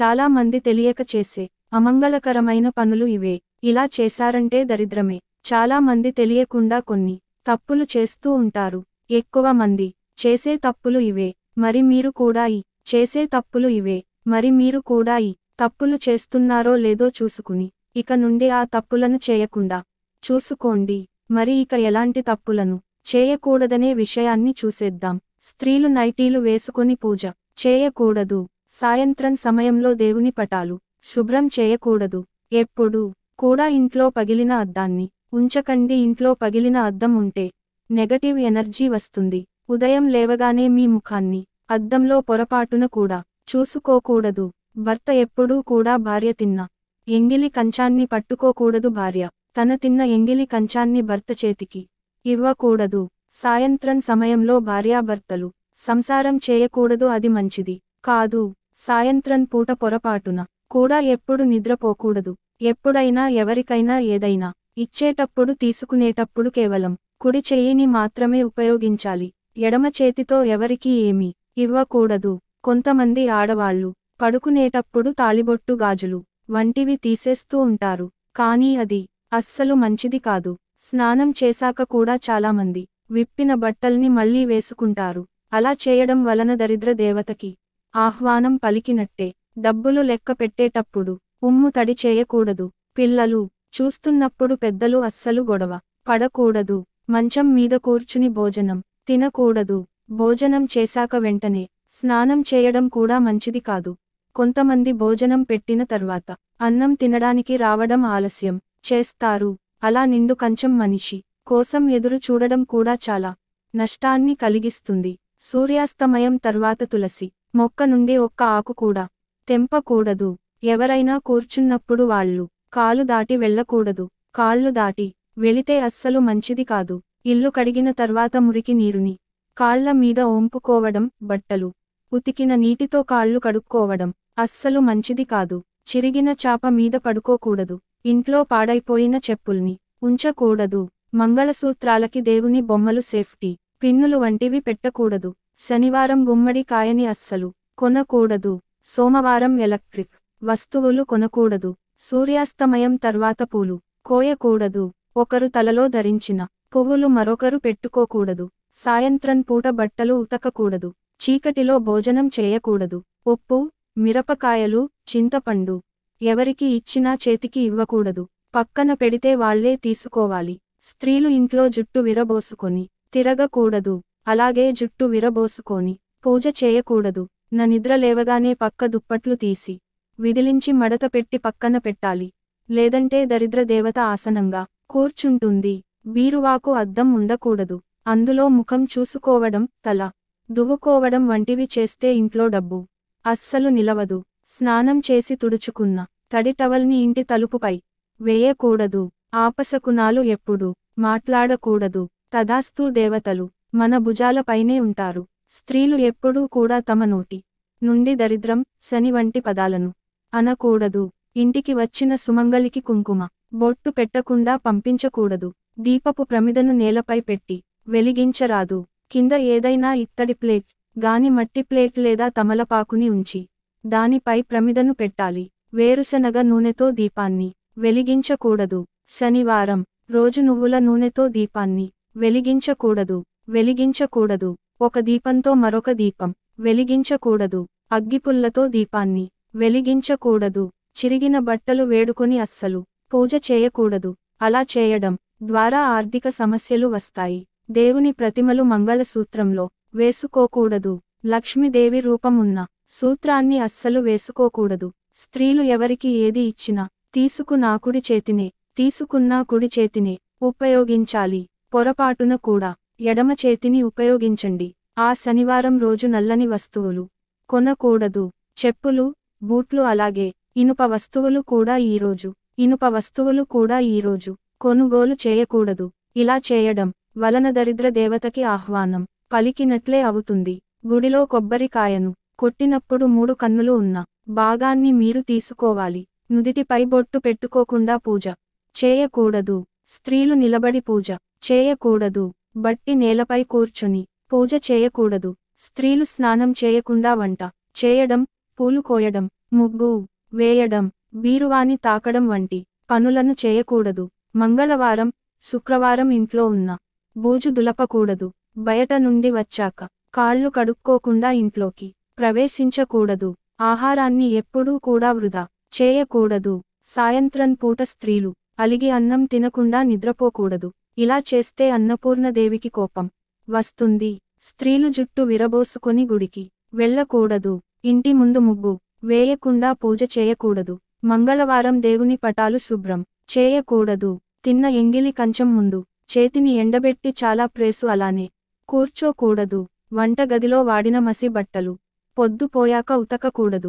చాలా మంది తెలియక చేసే అమంగళకరమైన పనులు ఇవే ఇలా చేశారంటే దరిద్రమే చాలా మంది తెలియకుండా కొన్ని తప్పులు చేస్తూ ఉంటారు ఎక్కువ మంది చేసే తప్పులు ఇవే మరి మీరు కూడా ఈ చేసే తప్పులు ఇవే మరి మీరు కూడా ఈ తప్పులు చేస్తున్నారో లేదో చూసుకుని ఇక నుండి ఆ తప్పులను చేయకుండా చూసుకోండి మరి ఇక ఎలాంటి తప్పులను చేయకూడదనే విషయాన్ని చూసేద్దాం స్త్రీలు నైటీలు వేసుకుని పూజ చేయకూడదు సాయంత్రం సమయంలో దేవుని పటాలు శుభ్రం చేయకూడదు ఎప్పుడు కూడా ఇంట్లో పగిలిన అద్దాన్ని ఉంచకండి ఇంట్లో పగిలిన అద్దం ఉంటే నెగటివ్ ఎనర్జీ వస్తుంది ఉదయం లేవగానే మీ ముఖాన్ని అద్దంలో పొరపాటున కూడా చూసుకోకూడదు భర్త ఎప్పుడూ కూడా భార్య తిన్న ఎంగిలి కంచాన్ని పట్టుకోకూడదు భార్య తన తిన్న ఎంగిలి కంచాన్ని భర్త చేతికి ఇవ్వకూడదు సాయంత్రం సమయంలో భార్యాభర్తలు సంసారం చేయకూడదు అది మంచిది కాదు సాయంత్రం పూట పొరపాటున కూడా ఎప్పుడు నిద్రపోకూడదు ఎప్పుడైనా ఎవరికైనా ఏదైనా ఇచ్చేటప్పుడు తీసుకునేటప్పుడు కేవలం కుడి చెయ్యిని మాత్రమే ఉపయోగించాలి ఎడమ చేతితో ఎవరికీ ఏమీ ఇవ్వకూడదు కొంతమంది ఆడవాళ్లు పడుకునేటప్పుడు తాళిబొట్టు గాజులు వంటివి తీసేస్తూ ఉంటారు కానీ అది అస్సలు మంచిది కాదు స్నానం చేశాక కూడా చాలామంది విప్పిన బట్టల్ని మళ్లీ వేసుకుంటారు అలా చేయడం వలన దరిద్ర దేవతకి ఆహ్వానం పలికినట్టే డబ్బులు లెక్క పెట్టేటప్పుడు ఉమ్ము తడి చేయకూడదు పిల్లలు చూస్తున్నప్పుడు పెద్దలు అస్సలు గొడవ పడకూడదు మంచం మీద కూర్చుని భోజనం తినకూడదు భోజనం చేశాక వెంటనే స్నానం చేయడం కూడా మంచిది కాదు కొంతమంది భోజనం పెట్టిన తర్వాత అన్నం తినడానికి రావడం ఆలస్యం చేస్తారు అలా నిండు కంచం మనిషి కోసం ఎదురు చూడడం కూడా చాలా నష్టాన్ని కలిగిస్తుంది సూర్యాస్తమయం తర్వాత తులసి మొక్క నుండి ఒక్క ఆకు కూడా తెంపకూడదు ఎవరైనా కూర్చున్నప్పుడు వాళ్ళు కాలు దాటి వెళ్ళకూడదు కాళ్ళు దాటి వెళితే అస్సలు మంచిది కాదు ఇల్లు కడిగిన తర్వాత మురికి నీరుని కాళ్ల మీద ఓంపుకోవడం బట్టలు ఉతికిన నీటితో కాళ్ళు కడుక్కోవడం అస్సలు మంచిది కాదు చిరిగిన చాప మీద పడుకోకూడదు ఇంట్లో పాడైపోయిన చెప్పుల్ని ఉంచకూడదు మంగళసూత్రాలకి దేవుని బొమ్మలు సేఫ్టీ పిన్నులు వంటివి పెట్టకూడదు శనివారం గుమ్మడి కాయని అస్సలు కొనకూడదు సోమవారం ఎలక్ట్రిక్ వస్తువులు కొనకూడదు సూర్యాస్తమయం తర్వాత పూలు కోయకూడదు ఒకరు తలలో ధరించిన పువ్వులు మరొకరు పెట్టుకోకూడదు సాయంత్రం పూట బట్టలు ఉతకకూడదు చీకటిలో భోజనం చేయకూడదు ఉప్పు మిరపకాయలు చింతపండు ఎవరికి ఇచ్చినా చేతికి ఇవ్వకూడదు పక్కన పెడితే వాళ్లే తీసుకోవాలి స్త్రీలు ఇంట్లో జుట్టు విరబోసుకొని తిరగకూడదు అలాగే జుట్టు విరబోసుకొని పూజ చేయకూడదు నా నిద్ర లేవగానే పక్క దుప్పట్లు తీసి విదిలించి మడత పెట్టి పక్కన పెట్టాలి లేదంటే దరిద్ర దేవత ఆసనంగా కూర్చుంటుంది బీరువాకు అద్దం ఉండకూడదు అందులో ముఖం చూసుకోవడం తల దువ్వుకోవడం వంటివి చేస్తే ఇంట్లో డబ్బు అస్సలు నిలవదు స్నానం చేసి తుడుచుకున్న తడి టవల్ని ఇంటి తలుపుపై వేయకూడదు ఆపసకునాలు ఎప్పుడు మాట్లాడకూడదు తదాస్తూ దేవతలు మన భుజాలపైనే ఉంటారు స్త్రీలు ఎప్పుడూ కూడా తమ నోటి నుండి దరిద్రం శని వంటి పదాలను అనకూడదు ఇంటికి వచ్చిన సుమంగలికి కుంకుమ బొట్టు పెట్టకుండా పంపించకూడదు దీపపు ప్రమిదను నేలపై పెట్టి వెలిగించరాదు కింద ఏదైనా ఇత్తడి ప్లేట్ గాని మట్టి ప్లేట్ లేదా తమలపాకుని ఉంచి దానిపై ప్రమిదను పెట్టాలి వేరుశనగ నూనెతో దీపాన్ని వెలిగించకూడదు శనివారం రోజు నువ్వుల నూనెతో దీపాన్ని వెలిగించకూడదు వెలిగించకూడదు ఒక దీపంతో మరొక దీపం వెలిగించకూడదు అగ్గిపుల్లతో దీపాన్ని వెలిగించకూడదు చిరిగిన బట్టలు వేడుకొని అస్సలు పూజ చేయకూడదు అలా చేయడం ద్వారా ఆర్థిక సమస్యలు వస్తాయి దేవుని ప్రతిమలు మంగళసూత్రంలో వేసుకోకూడదు లక్ష్మీదేవి రూపమున్న సూత్రాన్ని అస్సలు వేసుకోకూడదు స్త్రీలు ఎవరికి ఏది ఇచ్చినా తీసుకున్నా కుడి చేతినే తీసుకున్నా కుడి చేతినే ఉపయోగించాలి పొరపాటున కూడా ఎడమ చేతిని ఉపయోగించండి ఆ శనివారం రోజు నల్లని వస్తువులు కొనకూడదు చెప్పులు బూట్లు అలాగే ఇనుప వస్తువులు కూడా ఈరోజు ఇనుప వస్తువులు కూడా ఈరోజు కొనుగోలు చేయకూడదు ఇలా చేయడం వలన దరిద్ర దేవతకి ఆహ్వానం పలికినట్లే అవుతుంది గుడిలో కొబ్బరికాయను కొట్టినప్పుడు మూడు కన్నులు ఉన్న భాగాన్ని మీరు తీసుకోవాలి నుదిటిపై బొట్టు పెట్టుకోకుండా పూజ చేయకూడదు స్త్రీలు నిలబడి పూజ చేయకూడదు బట్టి నేలపై కూర్చుని పూజ చేయకూడదు స్త్రీలు స్నానం చేయకుండా వంట చేయడం పూలు కోయడం ముగ్గు వేయడం బీరువాని తాకడం వంటి పనులను చేయకూడదు మంగళవారం శుక్రవారం ఇంట్లో ఉన్న బూజు దులపకూడదు బయట నుండి వచ్చాక కాళ్ళు కడుక్కోకుండా ఇంట్లోకి ప్రవేశించకూడదు ఆహారాన్ని ఎప్పుడూ కూడా వృధా చేయకూడదు సాయంత్రం పూట స్త్రీలు అలిగి అన్నం తినకుండా నిద్రపోకూడదు ఇలా చేస్తే అన్నపూర్ణదేవికి కోపం వస్తుంది స్త్రీలు జుట్టు విరబోసుకొని గుడికి వెళ్ళకూడదు ఇంటి ముందు ముగ్గు వేయకుండా పూజ చేయకూడదు మంగళవారం దేవుని పటాలు శుభ్రం చేయకూడదు తిన్న ఎంగిలి కంచం ముందు చేతిని ఎండబెట్టి చాలా ప్రేసు అలానే కూర్చోకూడదు వంటగదిలో వాడిన మసి బట్టలు పొద్దుపోయాక ఉతకకూడదు